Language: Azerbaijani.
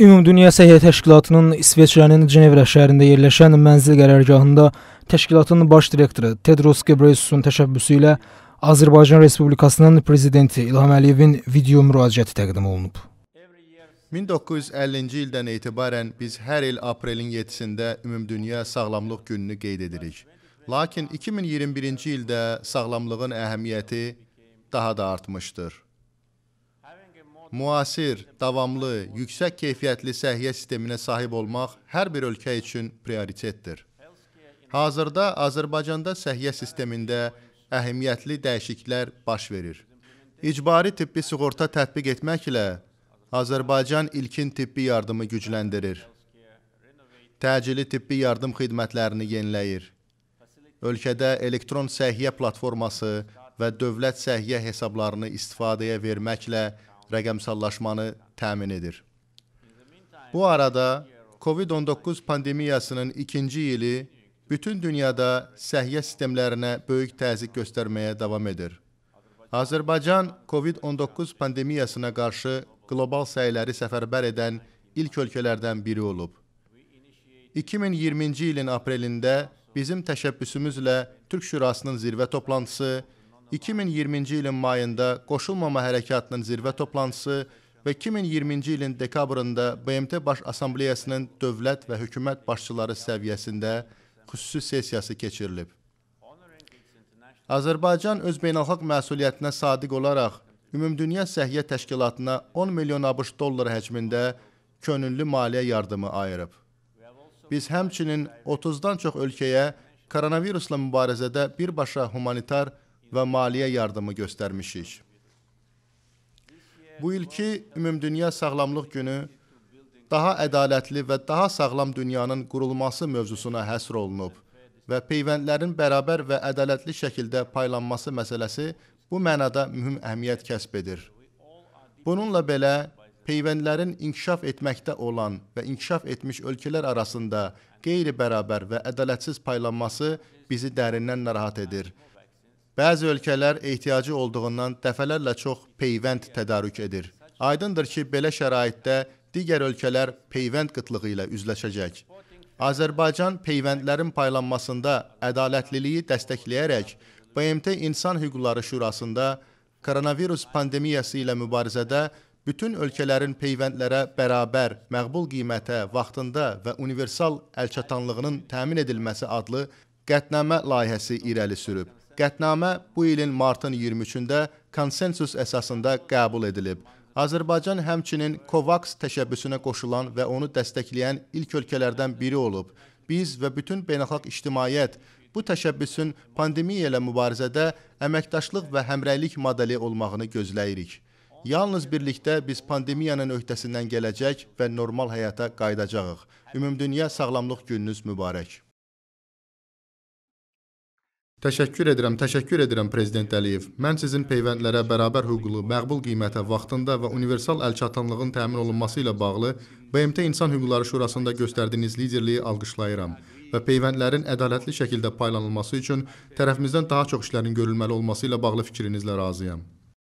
Ümumdünya Səhiyyə Təşkilatının İsveçrənin Cenevra şəhərində yerləşən mənzil qərargahında təşkilatın baş direktoru Tedros Ghebreyesusun təşəbbüsü ilə Azərbaycan Respublikasının prezidenti İlham Əliyevin video müraciəti təqdim olunub. 1950-ci ildən etibarən biz hər il aprelin 7-sində Ümumdünya Sağlamlıq Gününü qeyd edirik. Lakin 2021-ci ildə sağlamlığın əhəmiyyəti daha da artmışdır müasir, davamlı, yüksək keyfiyyətli səhiyyə sisteminə sahib olmaq hər bir ölkə üçün prioritetdir. Hazırda Azərbaycanda səhiyyə sistemində əhəmiyyətli dəyişikliklər baş verir. İcbari tibbi sığorta tətbiq etməklə Azərbaycan ilkin tibbi yardımı gücləndirir. Təcili tibbi yardım xidmətlərini yeniləyir. Ölkədə elektron səhiyyə platforması və dövlət səhiyyə hesablarını istifadəyə verməklə rəqəmsallaşmanı təmin edir. Bu arada COVID-19 pandemiyasının ikinci ili bütün dünyada səhiyyə sistemlərinə böyük təzyiq göstərməyə davam edir. Azərbaycan COVID-19 pandemiyasına qarşı qlobal səyləri səfərbər edən ilk ölkələrdən biri olub. 2020-ci ilin aprelində bizim təşəbbüsümüzlə Türk Şurasının zirvə toplantısı 2020-ci ilin mayında Qoşulmama Hərəkatının zirvə toplantısı və 2020-ci ilin dekabrında BMT Baş Assambleyasının dövlət və hökumət başçıları səviyyəsində xüsusi sessiyası keçirilib. Azərbaycan öz beynəlxalq məsuliyyətinə sadiq olaraq Ümumdünya Səhiyyə Təşkilatına 10 milyon ABŞ dolları həcmində könüllü maliyyə yardımı ayırıb. Biz həmçinin 30-dan çox ölkəyə koronavirusla mübarizədə birbaşa humanitar yardım və maliyyə yardımı göstərmişik. Bu ilki Ümumdünya Sağlamlıq Günü daha ədalətli və daha sağlam dünyanın qurulması mövzusuna həsr olunub və peyvəndlərin bərabər və ədalətli şəkildə paylanması məsələsi bu mənada mühüm əhəmiyyət kəsb edir. Bununla belə, peyvəndlərin inkişaf etməkdə olan və inkişaf etmiş ölkələr arasında qeyri-bərabər və ədalətsiz paylanması bizi dərindən narahat edir Bəzi ölkələr ehtiyacı olduğundan dəfələrlə çox peyvənd tədarük edir. Aydındır ki, belə şəraitdə digər ölkələr peyvənd qıtlığı ilə üzləşəcək. Azərbaycan peyvəndlərin paylanmasında ədalətliliyi dəstəkləyərək BMT İnsan Hüquqları Şurasında koronavirus pandemiyası ilə mübarizədə bütün ölkələrin peyvəndlərə bərabər, məqbul qiymətə, vaxtında və universal əlçatanlığının təmin edilməsi adlı qətnamə layihəsi irəli sürüb. Qətnamə bu ilin martın 23-də konsensus əsasında qəbul edilib. Azərbaycan həmçinin COVAX təşəbbüsünə qoşulan və onu dəstəkləyən ilk ölkələrdən biri olub. Biz və bütün beynəlxalq ictimaiyyət bu təşəbbüsün pandemiya ilə mübarizədə əməkdaşlıq və həmrəylik modeli olmağını gözləyirik. Yalnız birlikdə biz pandemiyanın öhdəsindən gələcək və normal həyata qayıdacağıq. Ümumdünya sağlamlıq gününüz mübarək. Təşəkkür edirəm, təşəkkür edirəm prezident Əliyev. Mən sizin peyvəndlərə bərabər hüquqlu, məqbul qiymətə, vaxtında və universal əlçatanlığın təmin olunması ilə bağlı BMT İnsan Hüquqları Şurasında göstərdiyiniz liderliyi alqışlayıram və peyvəndlərin ədalətli şəkildə paylanılması üçün tərəfimizdən daha çox işlərin görülməli olması ilə bağlı fikrinizlə razıyam.